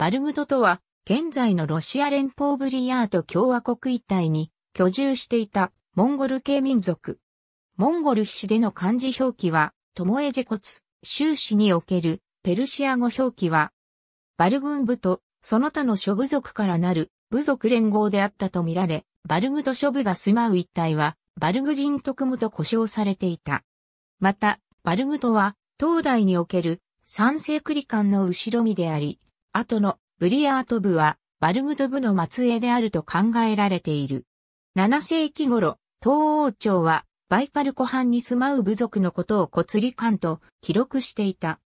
バルグドとは、現在のロシア連邦ブリヤート共和国一帯に居住していたモンゴル系民族。モンゴル氏での漢字表記は、トモエジコツ、州市におけるペルシア語表記は、バルグン部とその他の諸部族からなる部族連合であったとみられ、バルグド諸部が住まう一帯は、バルグ人特務と呼称されていた。また、バルグドは、東大における三世クリカンの後ろ身であり、後のブリアート部はバルグド部の末裔であると考えられている。7世紀頃、東王朝はバイカル湖畔に住まう部族のことをコツリカンと記録していた。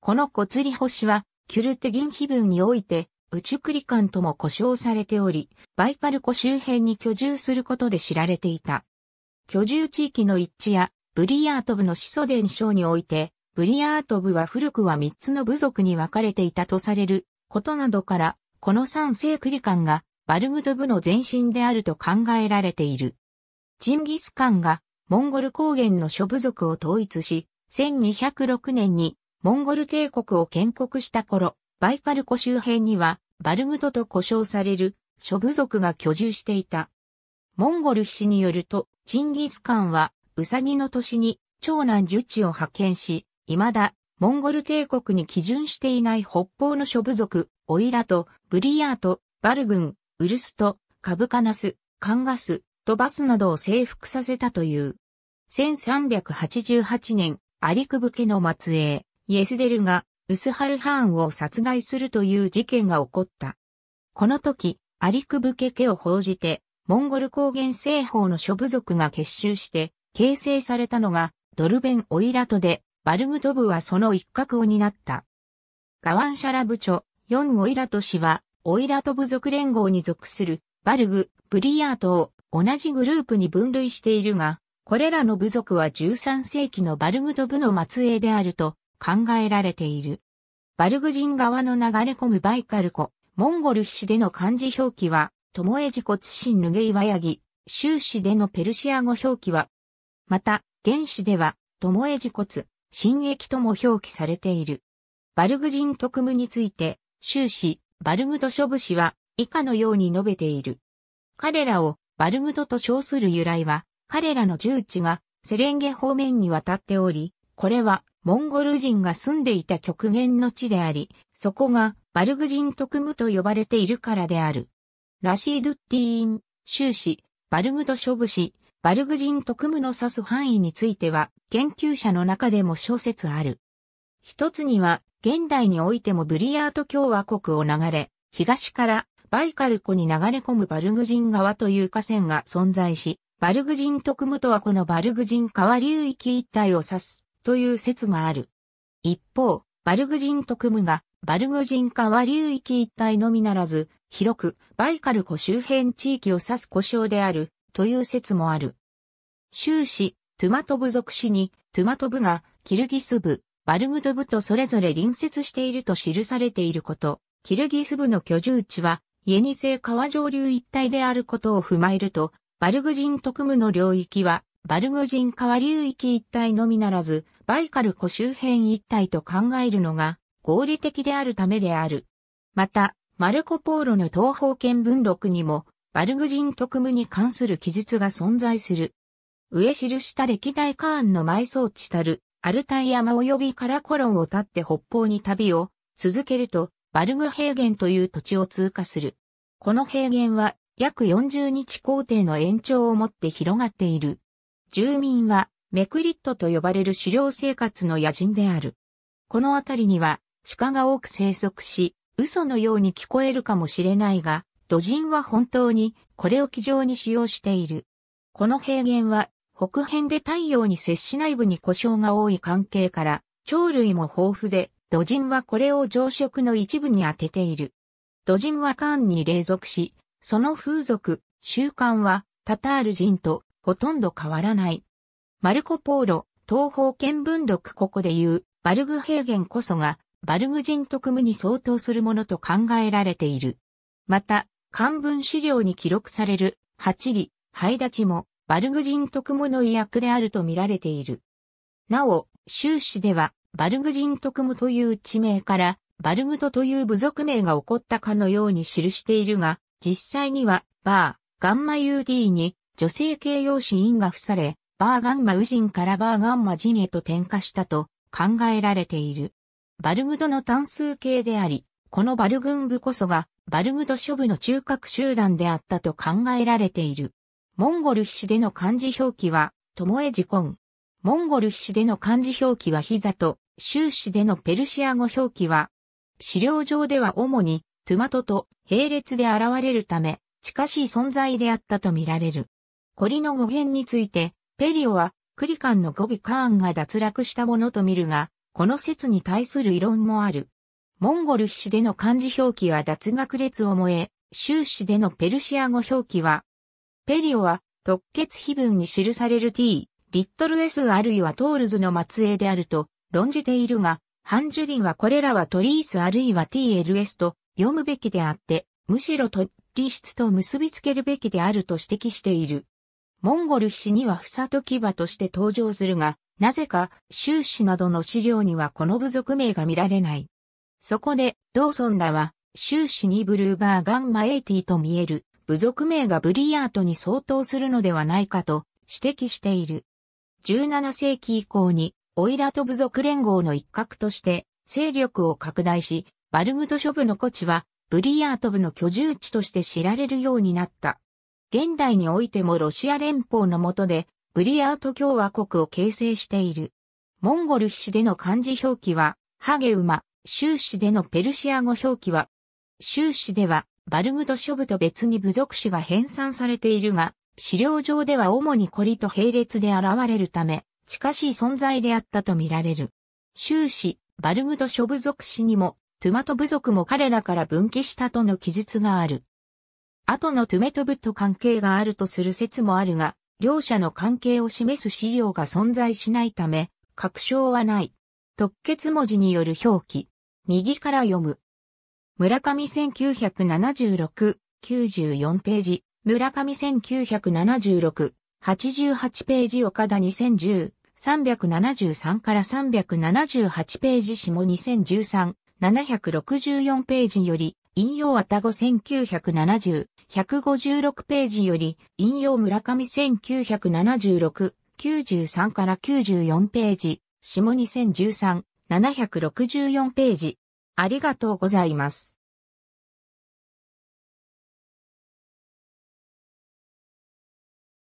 このコツリ星はキュルテギン碑文において宇宙クリカンとも呼称されており、バイカル湖周辺に居住することで知られていた。居住地域の一致やブリアート部の始祖伝承において、ブリヤート部は古くは3つの部族に分かれていたとされることなどから、この三世クリカンがバルグド部の前身であると考えられている。チンギスカンがモンゴル高原の諸部族を統一し、1206年にモンゴル帝国を建国した頃、バイカル湖周辺にはバルグドと呼称される諸部族が居住していた。モンゴル氏によると、チンギスカンはウサギの年に長男ジュチを派遣し、未だ、モンゴル帝国に基準していない北方の諸部族、オイラと、ブリヤート、バルグン、ウルスト、カブカナス、カンガス、トバスなどを征服させたという。1388年、アリクブ家の末裔、イエスデルが、ウスハルハーンを殺害するという事件が起こった。この時、アリクブ家家を報じて、モンゴル高原西方の諸部族が結集して、形成されたのが、ドルベン・オイラトで、バルグトブはその一角を担った。ガワンシャラ部長、ヨン・オイラト氏は、オイラト部族連合に属する、バルグ、ブリヤートを同じグループに分類しているが、これらの部族は13世紀のバルグト部の末裔であると考えられている。バルグ人側の流れ込むバイカル湖、モンゴル氏での漢字表記は、トモエジコツシンヌゲイワヤギ、州氏でのペルシア語表記は、また、原市では、トモエジコツ、新駅とも表記されている。バルグ人特務について、終始、バルグド諸分士は以下のように述べている。彼らをバルグドと称する由来は、彼らの重地がセレンゲ方面に渡っており、これはモンゴル人が住んでいた極限の地であり、そこがバルグ人特務と呼ばれているからである。ラシードッティーン、終始、バルグド諸分士、バルグ人特務の指す範囲については、研究者の中でも小説ある。一つには、現代においてもブリヤート共和国を流れ、東からバイカル湖に流れ込むバルグ人川という河川が存在し、バルグ人特務とはこのバルグ人川流域一帯を指すという説がある。一方、バルグ人特務がバルグ人川流域一帯のみならず、広くバイカル湖周辺地域を指す故障であるという説もある。終始、トゥマトブ属市に、トゥマトブが、キルギス部、バルグド部とそれぞれ隣接していると記されていること、キルギス部の居住地は、イエニセイ川上流一帯であることを踏まえると、バルグ人特務の領域は、バルグ人川流域一帯のみならず、バイカル湖周辺一帯と考えるのが合理的であるためである。また、マルコ・ポーロの東方見聞録にも、バルグ人特務に関する記述が存在する。上記した歴代カーンの埋葬地たる、アルタイ山及びカラコロンを立って北方に旅を続けると、バルグ平原という土地を通過する。この平原は約40日行程の延長をもって広がっている。住民はメクリットと呼ばれる狩猟生活の野人である。この辺りには鹿が多く生息し、嘘のように聞こえるかもしれないが、土人は本当にこれを基上に使用している。この平原は北辺で太陽に接し内部に故障が多い関係から、鳥類も豊富で、土人はこれを常食の一部に当てている。土人は漢に隷属し、その風俗、習慣はタタール人とほとんど変わらない。マルコ・ポーロ、東方見聞録ここで言う、バルグ平原こそが、バルグ人特務に相当するものと考えられている。また、漢文資料に記録される、八里、ハチも、バルグ人特務の意訳であると見られている。なお、終始では、バルグ人特務という地名から、バルグトという部族名が起こったかのように記しているが、実際には、バー、ガンマ UD に、女性形容詞因が付され、バーガンマウジンからバーガンマ人へと転化したと考えられている。バルグドの単数形であり、このバルグン部こそがバルグド諸部の中核集団であったと考えられている。モンゴル筆での漢字表記は、ともえじこん。モンゴル筆での漢字表記は膝と、終始でのペルシア語表記は、資料上では主に、トゥマトと並列で現れるため、近しい存在であったと見られる。コリの語源について、ペリオは、クリカンの語尾カーンが脱落したものと見るが、この説に対する異論もある。モンゴル詩での漢字表記は脱学列を燃え、終始でのペルシア語表記は、ペリオは特決碑文に記される t、リットル s あるいはトールズの末裔であると論じているが、ハンジュリンはこれらはトリースあるいは tls と読むべきであって、むしろトリ質と結びつけるべきであると指摘している。モンゴル詩にはふさとバとして登場するが、なぜか、終始などの資料にはこの部族名が見られない。そこで、ドーソンらは、終始にブルーバーガンマエイティと見える、部族名がブリヤートに相当するのではないかと指摘している。17世紀以降に、オイラト部族連合の一角として、勢力を拡大し、バルグド諸部の古地は、ブリヤート部の居住地として知られるようになった。現代においてもロシア連邦の下で、ブリヤート共和国を形成している。モンゴル筆での漢字表記は、ハゲマ、州市でのペルシア語表記は、州市ではバルグと諸部と別に部族詞が編纂されているが、資料上では主にコと並列で現れるため、近しい存在であったとみられる。終始、バルグと諸部族詞にも、トゥマト部族も彼らから分岐したとの記述がある。後のトゥメト部と関係があるとする説もあるが、両者の関係を示す資料が存在しないため、確証はない。特決文字による表記。右から読む。村上1976、94ページ、村上1976、88ページ岡田2010、373から378ページ下2013、764ページより、引用あたご1970、156ページより、引用村上1976、93から94ページ、下2013、764ページ。ありがとうございます。